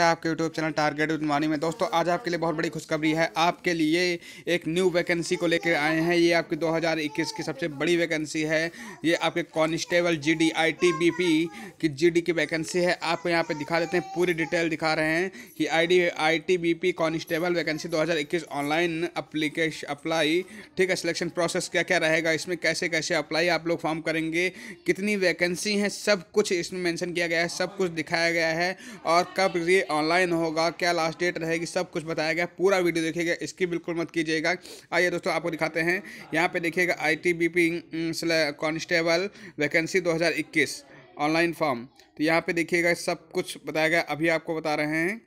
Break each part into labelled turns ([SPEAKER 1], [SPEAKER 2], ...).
[SPEAKER 1] है आपके YouTube channel target उन्वानी में दोस्तों आज आपके लिए बहुत बड़ी खुशखबरी है आपके लिए एक न्यू वैकेंसी को लेकर आए हैं ये आपकी 2021 की सबसे बड़ी वैकेंसी है ये आपके constable G D I T B P की जी डी की वैकेंसी है आपको यहाँ पे दिखा देते हैं पूरी डिटेल दिखा रहे हैं कि I D I T B P constable vacancy दो हज़ार इक्कीस ऑनलाइन अप्लीकेश अप्लाई ठीक है सिलेक्शन प्रोसेस क्या क्या रहेगा इसमें कैसे कैसे अप्लाई आप लोग फॉर्म करेंगे कितनी वैकेंसी हैं सब कुछ इसमें मैंशन किया गया है सब कुछ दिखाया गया है और कब ये ऑनलाइन होगा क्या लास्ट डेट रहेगी सब कुछ बताया गया पूरा वीडियो देखिएगा इसकी बिल्कुल मत कीजिएगा आइए दोस्तों आपको दिखाते हैं यहाँ पे देखिएगा I T B P constable vacancy 2021 online form तो यहाँ पे देखिएगा सब कुछ बताया गया अभी आपको बता रहे हैं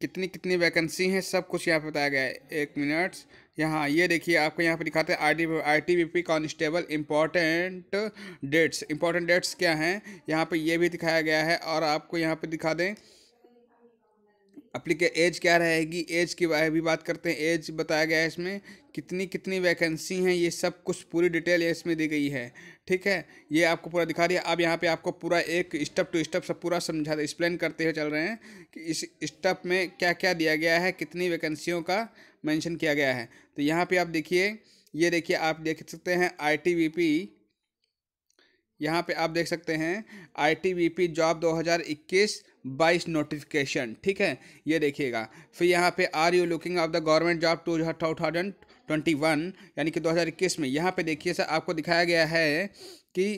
[SPEAKER 1] कितनी कितनी वैकेंसी हैं सब कुछ यहाँ पे बताया गया है एक मिनट यहाँ ये देखिए आपको यहाँ पे दिखाते हैं I D I T B P constable important dates important dates क्या हैं यहाँ पे ये भी दिखाया गया है और आपको यहाँ पे दिखा दें अप्लीके एज क्या रहेगी एज की भी बात करते हैं एज बताया गया है इसमें कितनी कितनी वैकेंसी हैं ये सब कुछ पूरी डिटेल इसमें दी गई है ठीक है ये आपको पूरा दिखा दिया अब यहाँ पे आपको पूरा एक स्टेप टू स्टेप सब पूरा समझा एक्सप्लेन करते हुए चल रहे हैं कि इस स्टेप में क्या क्या दिया गया है कितनी वैकेंसियों का मैंशन किया गया है तो यहाँ पर आप देखिए ये देखिए आप देख सकते हैं आई टी यहाँ पे आप देख सकते हैं आईटीबीपी जॉब 2021 22 नोटिफिकेशन ठीक है ये देखिएगा फिर यहाँ पे are you looking of the government job two thousand twenty one यानी कि 2021 में यहाँ पे देखिए सर आपको दिखाया गया है कि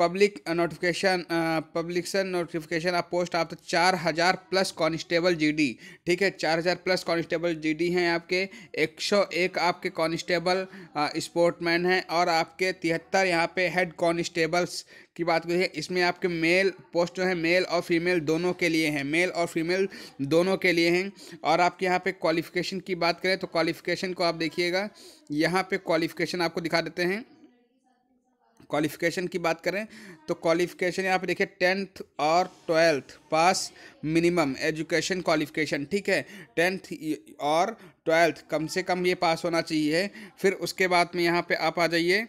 [SPEAKER 1] पब्लिक नोटिफिकेशन पब्लिकसन नोटिफिकेशन आप पोस्ट आप तो चार हज़ार प्लस कॉन्स्टेबल जीडी ठीक है चार हज़ार प्लस कॉन्स्टेबल जीडी हैं आपके एक सौ एक आपके कॉन्स्टेबल स्पोर्टमैन uh, हैं और आपके तिहत्तर यहाँ पे हेड कॉन्स्टेबल्स की बात करिए इसमें आपके मेल पोस्ट जो है मेल और फीमेल दोनों के लिए हैं मेल और फीमेल दोनों के लिए हैं और आपके यहाँ पर क्वालिफिकेशन की बात करें तो क्वालिफिकेशन को आप देखिएगा यहाँ पर क्वालिफिकेशन आपको दिखा देते हैं क्वालिफिकेशन की बात करें तो क्वालिफिकेशन यहाँ पे देखिए टेंथ और twelfth pass minimum education qualification ठीक है टेंथ और ट्वेल्थ कम से कम ये पास होना चाहिए फिर उसके बाद में यहाँ पे आप आ जाइए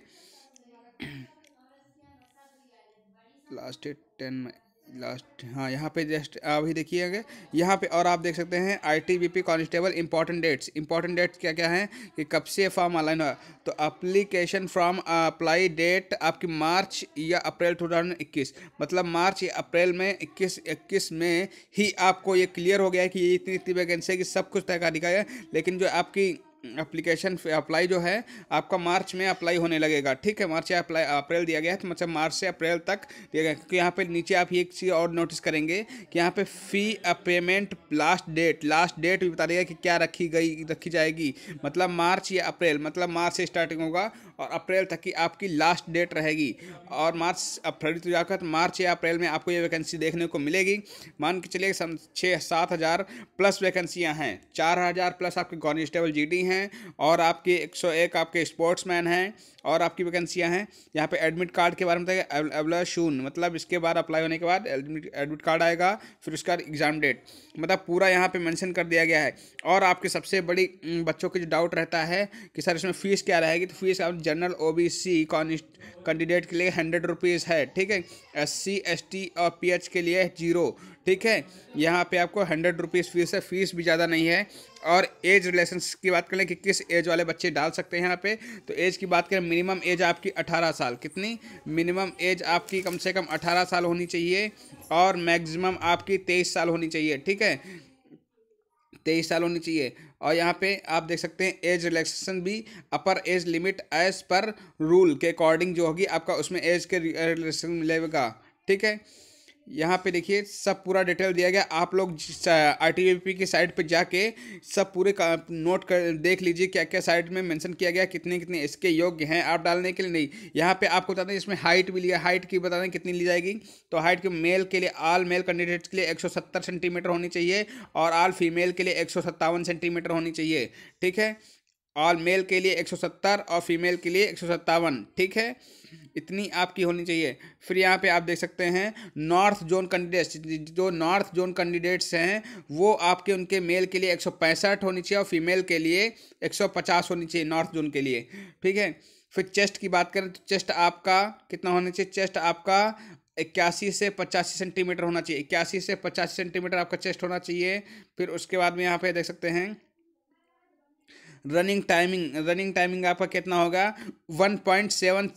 [SPEAKER 1] लास्ट डेट टेन में लास्ट हाँ यहाँ पे जस्ट अभी देखिएगा यहाँ पे और आप देख सकते हैं I T B P constable important dates important dates क्या क्या हैं कि कब से फॉर्म ऑनलाइन हुआ तो अप्लीकेशन फॉर्म अप्लाई डेट आपकी मार्च या अप्रैल 2021 मतलब मार्च या अप्रैल में 21 21 में ही आपको ये क्लियर हो गया है कि ये इतनी इतनी वैकेंसी है कि सब कुछ तय कर दिखाया लेकिन जो आपकी अप्लीकेशन अप्लाई जो है आपका मार्च में अप्लाई होने लगेगा ठीक है मार्च या अप्लाई अप्रैल दिया गया है तो मतलब मार्च से अप्रैल तक दिया गया क्योंकि यहाँ पे नीचे आप एक चीज़ और नोटिस करेंगे कि यहाँ पे fee payment last date last date भी बता दिया कि क्या रखी गई रखी जाएगी मतलब मार्च या अप्रैल मतलब मार्च से स्टार्टिंग होगा और अप्रैल तक की आपकी लास्ट डेट रहेगी और मार्च अप्रैल तो जाकर मार्च या अप्रैल में आपको ये वैकेंसी देखने को मिलेगी मान के चलिए छः सात हज़ार प्लस वैकेंसियाँ हैं चार हज़ार प्लस आपके कॉन्स्टेबल जी हैं हैं और आपके 101 आपके स्पोर्ट्समैन हैं और आपकी वैकेंसियाँ हैं यहाँ पे एडमिट कार्ड के बारे में बताएगा अवला शून मतलब इसके बाद अप्लाई होने के बाद एडमिट एडमिट कार्ड आएगा फिर उसका एग्ज़ाम डेट मतलब पूरा यहाँ पे मेंशन कर दिया गया है और आपके सबसे बड़ी बच्चों के जो डाउट रहता है कि सर इसमें फ़ीस क्या रहेगी तो फीस आप general O B C candidate के लिए हंड्रेड है ठीक है एस सी और पी के लिए जीरो ठीक है यहाँ पे आपको हंड्रेड रुपीज़ फीस है फीस भी ज़्यादा नहीं है और एज रिलेशन की बात करें कि किस एज वाले बच्चे डाल सकते हैं यहाँ पे तो एज की बात करें मिनिमम एज आपकी 18 साल कितनी मिनिमम एज आपकी कम से कम 18 साल होनी चाहिए और मैक्सिमम आपकी 23 साल होनी चाहिए ठीक है तेईस साल होनी चाहिए और यहाँ पे आप देख सकते हैं एज रिलैक्सेशन भी अपर एज लिमिट एज पर रूल के अकॉर्डिंग जो होगी आपका उसमें एज के रिलैक्सेशन मिलेगा ठीक है यहाँ पे देखिए सब पूरा डिटेल दिया गया आप लोग आर टी की साइट पे जाके सब पूरे नोट कर देख लीजिए क्या क्या साइट में मेंशन किया गया कितने कितने इसके योग्य हैं आप डालने के लिए नहीं यहाँ पे आपको बता दें इसमें हाइट भी लिया हाइट की बता दें कितनी ली जाएगी तो हाइट के मेल के लिए आल मेल कैंडिडेट्स के लिए एक सेंटीमीटर होनी चाहिए और आल फीमेल के लिए एक सेंटीमीटर होनी चाहिए ठीक है ऑल मेल के लिए एक और फीमेल के लिए एक ठीक है इतनी आपकी होनी चाहिए फिर यहाँ पे आप देख सकते हैं नॉर्थ जोन कैंडिडेट्स जो नॉर्थ जोन कैंडिडेट्स हैं वो आपके उनके मेल के लिए एक होनी चाहिए और फीमेल के लिए एक होनी चाहिए नॉर्थ जोन के लिए ठीक है फिर चेस्ट की बात करें तो चेस्ट आपका कितना होना चाहिए चेस्ट आपका इक्यासी से पचासी सेंटीमीटर होना चाहिए इक्यासी से पचासी सेंटीमीटर आपका चेस्ट होना चाहिए फिर उसके बाद में यहाँ पे देख सकते हैं रनिंग टाइमिंग रनिंग टाइमिंग आपका कितना होगा वन पॉइंट सेवन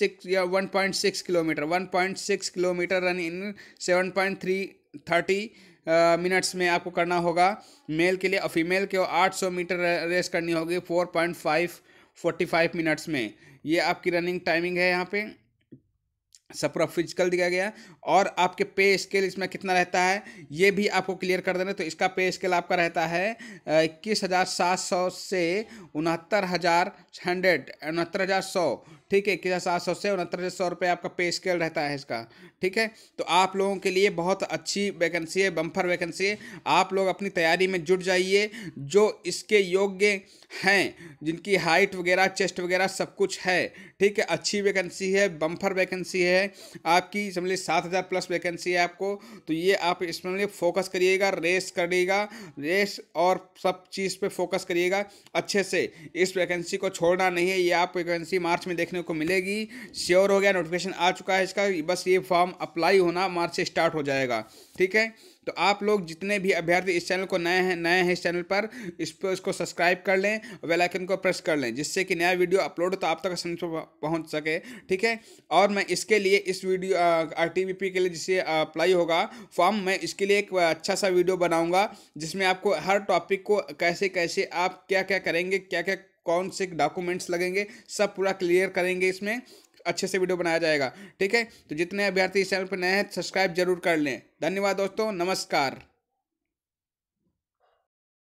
[SPEAKER 1] सिक्स या one point six kilometre one point six kilometre run in seven point three thirty minutes में आपको करना होगा मेल के लिए और फीमेल के आठ सौ मीटर रेस करनी होगी four point five forty five minutes में ये आपकी रनिंग टाइमिंग है यहाँ पे सब पूरा फिजिकल दिया गया और आपके पे स्केल इसमें कितना रहता है ये भी आपको क्लियर कर देना तो इसका पे स्केल आपका रहता है इक्कीस हज़ार सात सौ से उनहत्तर हज़ार हंड्रेड उनहत्तर हज़ार सौ ठीक है इक्कीस हज़ार सात सौ से उनहत्तर हज़ार सौ रुपये आपका पे स्केल रहता है इसका ठीक है तो आप लोगों के लिए बहुत अच्छी वैकेंसी है बम्फर वैकेंसी है आप लोग अपनी तैयारी में जुट जाइए जो इसके योग्य हैं जिनकी हाइट वगैरह चेस्ट वगैरह सब कुछ है ठीक है अच्छी वैकेंसी है बम्फर वैकेंसी है आपकी समझ लीजिए सात हज़ार प्लस वैकेंसी है आपको तो ये आप इसमें लिए फोकस करिएगा रेस करिएगा रेस और सब चीज़ पे फोकस करिएगा अच्छे से इस वैकेंसी को छोड़ना नहीं है ये आप वैकेंसी मार्च में देखने को मिलेगी श्योर हो गया नोटिफिकेशन आ चुका है इसका बस ये फॉर्म अप्लाई होना मार्च से स्टार्ट हो जाएगा ठीक है तो आप लोग जितने भी अभ्यर्थी इस चैनल को नए हैं नए हैं इस चैनल पर इस पर इसको सब्सक्राइब कर लें और बेल आइकन को प्रेस कर लें जिससे कि नया वीडियो अपलोड तो आप तक समझ पहुंच सके ठीक है और मैं इसके लिए इस वीडियो आर टी के लिए जिसे अप्लाई होगा फॉर्म मैं इसके लिए एक अच्छा सा वीडियो बनाऊँगा जिसमें आपको हर टॉपिक को कैसे कैसे आप क्या क्या करेंगे क्या क्या कौन से डॉक्यूमेंट्स लगेंगे सब पूरा क्लियर करेंगे इसमें अच्छे से वीडियो बनाया जाएगा ठीक है तो जितने अभ्यर्थी इस चैनल पर नए हैं सब्सक्राइब जरूर कर लें धन्यवाद दोस्तों नमस्कार